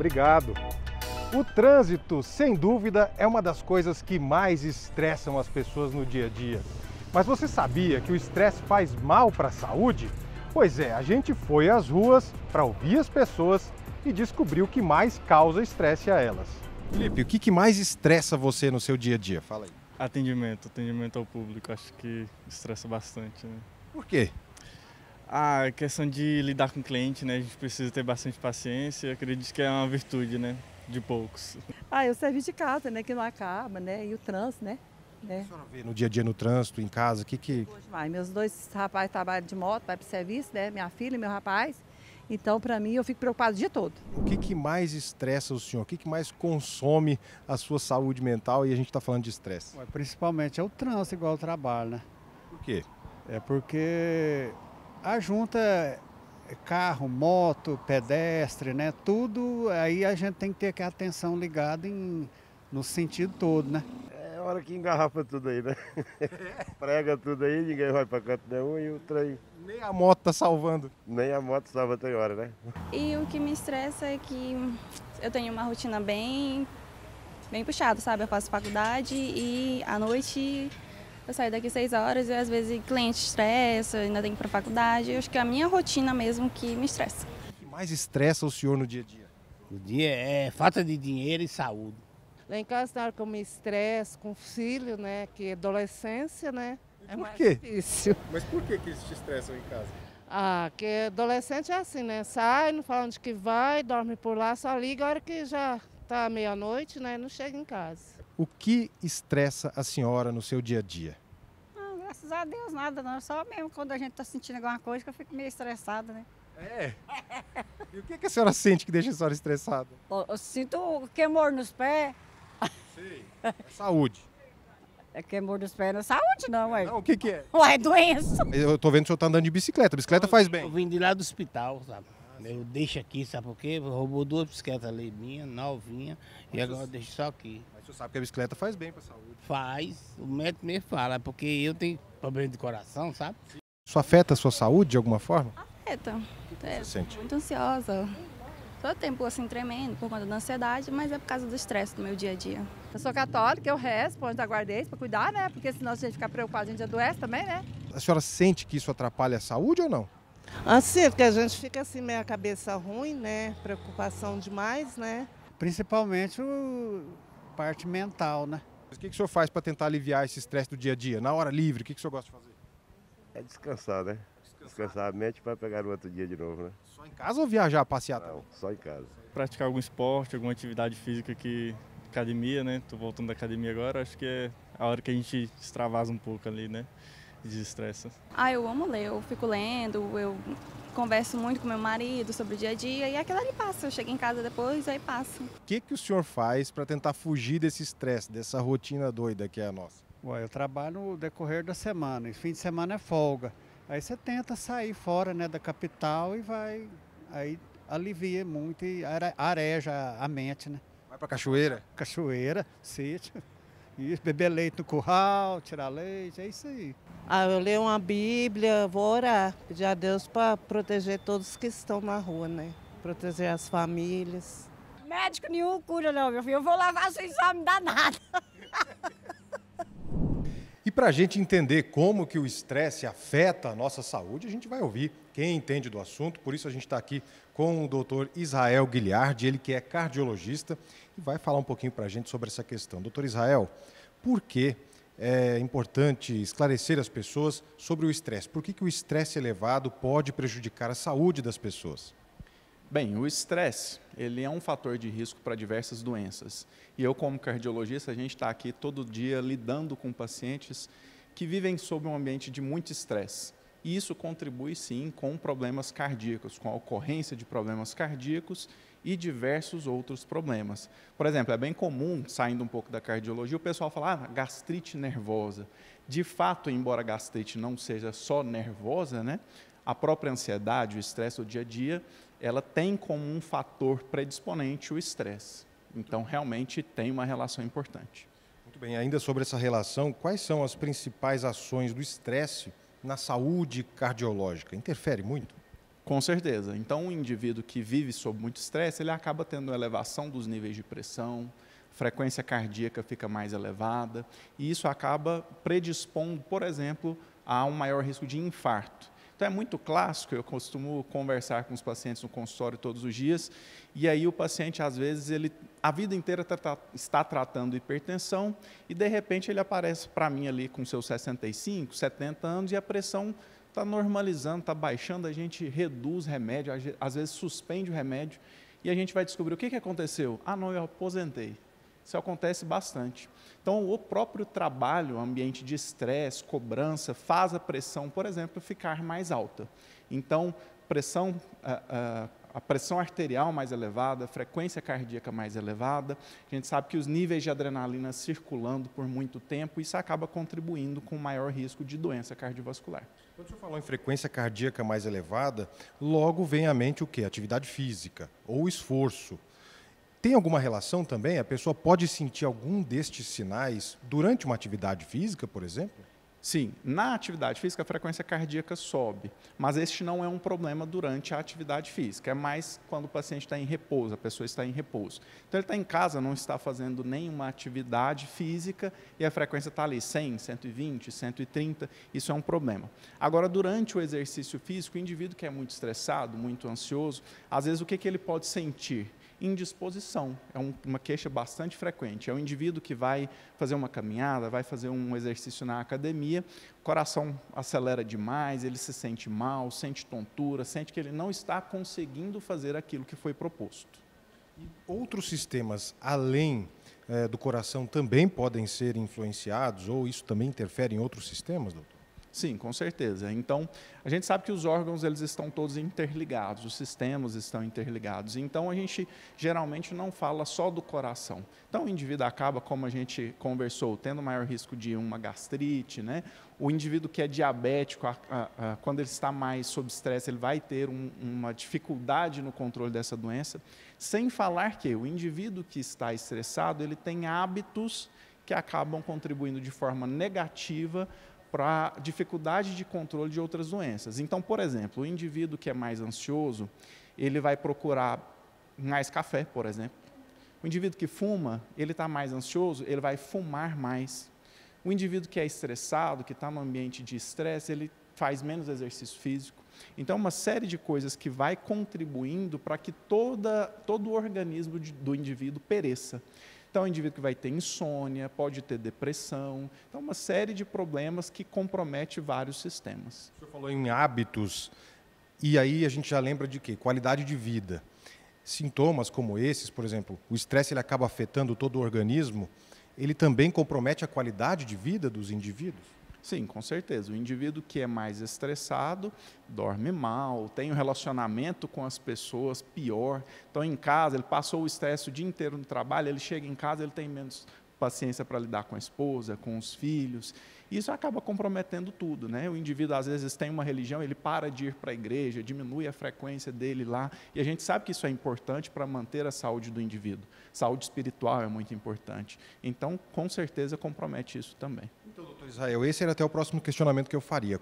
Obrigado. O trânsito, sem dúvida, é uma das coisas que mais estressam as pessoas no dia a dia. Mas você sabia que o estresse faz mal para a saúde? Pois é, a gente foi às ruas para ouvir as pessoas e descobriu o que mais causa estresse a elas. Felipe, o que, que mais estressa você no seu dia a dia? Fala aí. Atendimento, atendimento ao público, acho que estressa bastante. Né? Por quê? A questão de lidar com o cliente, né? A gente precisa ter bastante paciência. Eu acredito que é uma virtude, né? De poucos. Ah, eu servi de casa, né? Que não acaba, né? E o trânsito, né? né? A senhora vê no dia a dia no trânsito, em casa, o que que... Meus dois rapazes trabalham de moto, vai para o serviço, né? Minha filha e meu rapaz. Então, para mim, eu fico preocupado o dia todo. O que, que mais estressa o senhor? O que, que mais consome a sua saúde mental? E a gente está falando de estresse. Principalmente é o trânsito, igual o trabalho, né? Por quê? É porque a junta carro, moto, pedestre, né? Tudo, aí a gente tem que ter a atenção ligada em, no sentido todo, né? É hora que engarrafa tudo aí, né? Prega tudo aí, ninguém vai para canto nenhum e o trem... Nem a moto tá salvando. Nem a moto salva tem hora, né? E o que me estressa é que eu tenho uma rotina bem, bem puxada, sabe? Eu faço faculdade e à noite eu saio daqui seis horas e às vezes cliente estressa, ainda tem que ir para faculdade. Eu acho que é a minha rotina mesmo que me estressa. O que mais estressa o senhor no dia a dia? O dia é falta de dinheiro e saúde. Lá em casa, na hora que eu me estresso com filho, né, que é adolescência, né, é por mais quê? difícil. Mas por que, que eles te estressam em casa? Ah, que adolescente é assim, né? Sai, não fala onde que vai, dorme por lá, só liga a hora que já tá meia-noite, né? Não chega em casa. O que estressa a senhora no seu dia a dia? Ah, graças a Deus, nada não. Só mesmo quando a gente está sentindo alguma coisa que eu fico meio estressada, né? É? E o que, que a senhora sente que deixa a senhora estressada? Eu, sinto queimor nos pés. Sim, é saúde. É queimor dos pés não é saúde, não, ué. Não, o que, que é? Ué, é doença. Eu tô vendo que o senhor tá andando de bicicleta. bicicleta eu, faz bem. Eu vim de lá do hospital, sabe? Ah, eu deixo aqui, sabe por quê? Roubou duas bicicletas ali minha, novinha, Nossa. e agora eu deixo só aqui. Você sabe que a bicicleta faz bem para a saúde. Faz, o médico me fala, porque eu tenho problema de coração, sabe? Isso afeta a sua saúde de alguma forma? Afeta. É, sente? Muito ansiosa. Todo tempo assim tremendo por conta da ansiedade, mas é por causa do estresse do meu dia a dia. Eu sou católica, eu rezo, ponho da guardez para cuidar, né? Porque senão a gente ficar preocupado, a gente adoece também, né? A senhora sente que isso atrapalha a saúde ou não? Assim, porque a gente fica assim, meio a cabeça ruim, né? Preocupação demais, né? Principalmente o, parte mental, né? Mas o que, que o senhor faz para tentar aliviar esse estresse do dia a dia? Na hora livre, o que, que o senhor gosta de fazer? É descansar, né? Descansar, descansar a mente para pegar o outro dia de novo, né? Só em casa ou viajar, passear? Não, também? só em casa. Praticar algum esporte, alguma atividade física que academia, né? Tô voltando da academia agora, acho que é a hora que a gente extravasa um pouco ali, né? Desestressa. Ah, eu amo ler, eu fico lendo, eu converso muito com meu marido sobre o dia a dia e é aquilo ali passa. Eu chego em casa depois, aí passa. O que, que o senhor faz para tentar fugir desse estresse, dessa rotina doida que é a nossa? Ué, eu trabalho no decorrer da semana, e fim de semana é folga. Aí você tenta sair fora né, da capital e vai. Aí alivia muito e areja a mente, né? Vai pra cachoeira? Cachoeira, sítio. Isso, beber leite no curral, tirar leite, é isso aí. Ah, eu leio uma Bíblia, vou orar, pedir a Deus para proteger todos que estão na rua, né? Proteger as famílias. Médico nenhum cura não, meu filho. Eu vou lavar sem me dar nada. para a gente entender como que o estresse afeta a nossa saúde, a gente vai ouvir quem entende do assunto. Por isso a gente está aqui com o doutor Israel Guilherme, ele que é cardiologista, e vai falar um pouquinho para a gente sobre essa questão. Doutor Israel, por que é importante esclarecer as pessoas sobre o estresse? Por que, que o estresse elevado pode prejudicar a saúde das pessoas? Bem, o estresse ele é um fator de risco para diversas doenças. E eu, como cardiologista, a gente está aqui todo dia lidando com pacientes que vivem sob um ambiente de muito estresse. E isso contribui sim com problemas cardíacos, com a ocorrência de problemas cardíacos e diversos outros problemas. Por exemplo, é bem comum, saindo um pouco da cardiologia, o pessoal falar ah, gastrite nervosa. De fato, embora a gastrite não seja só nervosa, né, a própria ansiedade, o estresse do dia a dia ela tem como um fator predisponente o estresse. Então, realmente tem uma relação importante. Muito bem, ainda sobre essa relação, quais são as principais ações do estresse na saúde cardiológica? Interfere muito? Com certeza. Então, um indivíduo que vive sob muito estresse, ele acaba tendo elevação dos níveis de pressão, frequência cardíaca fica mais elevada, e isso acaba predispondo, por exemplo, a um maior risco de infarto. Então é muito clássico, eu costumo conversar com os pacientes no consultório todos os dias, e aí o paciente, às vezes, ele a vida inteira tá, tá está tratando hipertensão e de repente ele aparece para mim ali com seus 65, 70 anos e a pressão está normalizando, está baixando, a gente reduz remédio, às vezes suspende o remédio e a gente vai descobrir o que, que aconteceu. Ah, não, eu aposentei. Isso acontece bastante. Então, o próprio trabalho, ambiente de estresse, cobrança, faz a pressão, por exemplo, ficar mais alta. Então, pressão, eh, eh, a, pressão arterial mais elevada, frequência cardíaca mais elevada, a gente sabe que os níveis de adrenalina circulando por muito tempo, isso acaba contribuindo com maior risco de doença cardiovascular. Quando você falou em frequência cardíaca mais elevada, logo vem à mente o quê? Atividade física ou esforço tem alguma relação também? A pessoa pode sentir algum destes sinais durante uma atividade física, por exemplo? Sim, na atividade física a frequência cardíaca sobe, mas este não é um problema durante a atividade física, é mais quando o paciente está em repouso, a pessoa está em repouso. Então ele está em casa, não está fazendo nenhuma atividade física e a frequência está ali 100, 120, 130, isso é um problema. Agora, durante o exercício físico, o indivíduo que é muito estressado, muito ansioso, às vezes o que, que ele pode sentir? indisposição. É um, uma queixa bastante frequente. É um indivíduo que vai fazer uma caminhada, vai fazer um exercício na academia, o coração acelera demais, ele se sente mal, sente tontura, sente que ele não está conseguindo fazer aquilo que foi proposto. E outros sistemas além é, do coração também podem ser influenciados ou isso também interfere em outros sistemas, doutor? Sim, com certeza. Então, a gente sabe que os órgãos eles estão todos interligados, os sistemas estão interligados. Então, a gente geralmente não fala só do coração. Então, o indivíduo acaba, como a gente conversou, tendo maior risco de uma gastrite, né? O indivíduo que é diabético, a, a, a, quando ele está mais sob estresse, ele vai ter um, uma dificuldade no controle dessa doença. Sem falar que o indivíduo que está estressado, ele tem hábitos que acabam contribuindo de forma negativa para dificuldade de controle de outras doenças. Então, por exemplo, o indivíduo que é mais ansioso, ele vai procurar mais café, por exemplo. O indivíduo que fuma, ele está mais ansioso, ele vai fumar mais. O indivíduo que é estressado, que está num ambiente de estresse, ele faz menos exercício físico. Então, uma série de coisas que vai contribuindo para que toda, todo o organismo de, do indivíduo pereça. Então, é um indivíduo que vai ter insônia, pode ter depressão, então, uma série de problemas que compromete vários sistemas. O senhor falou em hábitos, e aí a gente já lembra de quê? Qualidade de vida. Sintomas como esses, por exemplo, o estresse ele acaba afetando todo o organismo, ele também compromete a qualidade de vida dos indivíduos? Sim, com certeza. O indivíduo que é mais estressado dorme mal, tem um relacionamento com as pessoas pior. Então, em casa, ele passou o estresse o dia inteiro no trabalho, ele chega em casa, ele tem menos paciência para lidar com a esposa, com os filhos. Isso acaba comprometendo tudo, né? O indivíduo às vezes tem uma religião, ele para de ir para a igreja, diminui a frequência dele lá, e a gente sabe que isso é importante para manter a saúde do indivíduo. Saúde espiritual é muito importante. Então, com certeza compromete isso também. Israel, esse era até o próximo questionamento que eu faria.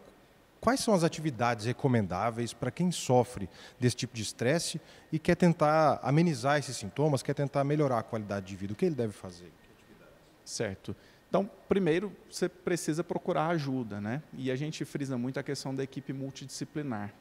Quais são as atividades recomendáveis para quem sofre desse tipo de estresse e quer tentar amenizar esses sintomas, quer tentar melhorar a qualidade de vida? O que ele deve fazer? Certo. Então, primeiro, você precisa procurar ajuda, né? E a gente frisa muito a questão da equipe multidisciplinar.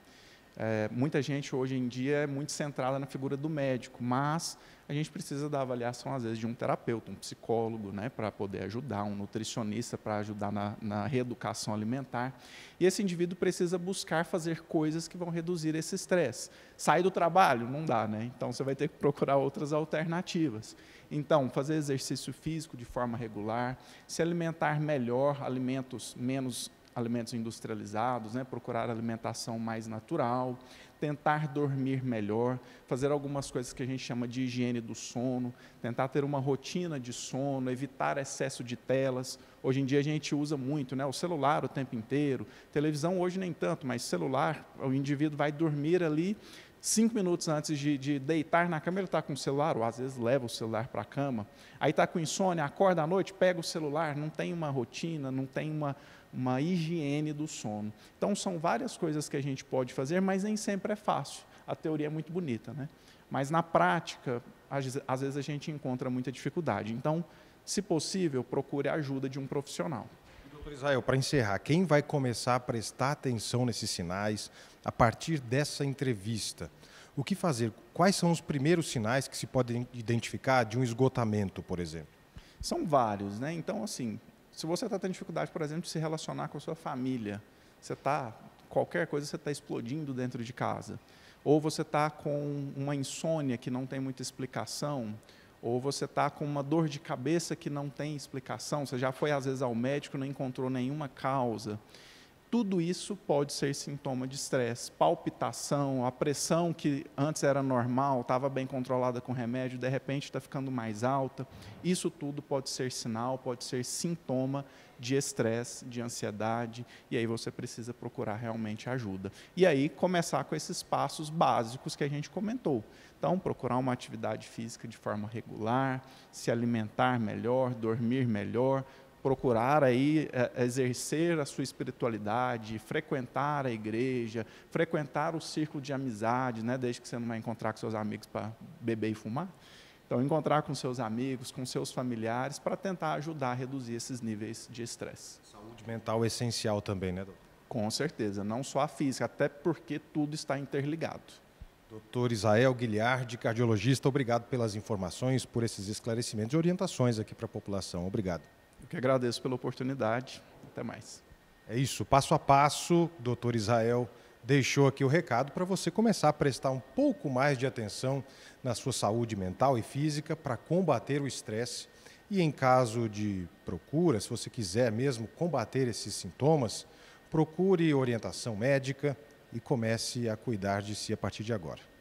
É, muita gente hoje em dia é muito centrada na figura do médico, mas a gente precisa da avaliação, às vezes, de um terapeuta, um psicólogo, né, para poder ajudar, um nutricionista para ajudar na, na, reeducação alimentar. E esse indivíduo precisa buscar fazer coisas que vão reduzir esse estresse. Sair do trabalho? Não dá, né? Então você vai ter que procurar outras alternativas. Então, fazer exercício físico de forma regular, se alimentar melhor, alimentos menos alimentos industrializados, né? procurar alimentação mais natural, tentar dormir melhor, fazer algumas coisas que a gente chama de higiene do sono, tentar ter uma rotina de sono, evitar excesso de telas. Hoje em dia a gente usa muito, né? O celular o tempo inteiro, televisão hoje nem tanto, mas celular, o indivíduo vai dormir ali cinco minutos antes de, de deitar na cama, ele está com o celular, ou às vezes leva o celular para a cama, aí está com insônia, acorda à noite, pega o celular, não tem uma rotina, não tem uma, uma higiene do sono. Então, são várias coisas que a gente pode fazer, mas nem sempre é fácil. A teoria é muito bonita, né? Mas na prática, às vezes a gente encontra muita dificuldade. Então, se possível, procure a ajuda de um profissional. Doutor Israel, para encerrar, quem vai começar a prestar atenção nesses sinais a partir dessa entrevista? O que fazer? Quais são os primeiros sinais que se podem identificar de um esgotamento, por exemplo? São vários, né? Então, assim, se você está tendo dificuldade, por exemplo, de se relacionar com a sua família, você está qualquer coisa você está explodindo dentro de casa, ou você está com uma insônia que não tem muita explicação, ou você está com uma dor de cabeça que não tem explicação, você já foi às vezes ao médico, não encontrou nenhuma causa tudo isso pode ser sintoma de estresse, palpitação, a pressão que antes era normal, estava bem controlada com remédio, de repente está ficando mais alta. Isso tudo pode ser sinal, pode ser sintoma de estresse, de ansiedade, e aí você precisa procurar realmente ajuda. E aí começar com esses passos básicos que a gente comentou. Então, procurar uma atividade física de forma regular, se alimentar melhor, dormir melhor, procurar aí é, exercer a sua espiritualidade, frequentar a igreja, frequentar o círculo de amizade, né? desde que você não vai encontrar com seus amigos para beber e fumar. Então, encontrar com seus amigos, com seus familiares, para tentar ajudar a reduzir esses níveis de estresse. Saúde mental é essencial também, né, doutor? Com certeza, não só a física, até porque tudo está interligado. Doutor Israel Guilherme, cardiologista, obrigado pelas informações, por esses esclarecimentos e orientações aqui para a população. Obrigado. Eu que agradeço pela oportunidade. Até mais. É isso, passo a passo, doutor Israel deixou aqui o recado para você começar a prestar um pouco mais de atenção na sua saúde mental e física para combater o estresse. E em caso de procura, se você quiser mesmo combater esses sintomas, procure orientação médica e comece a cuidar de si a partir de agora.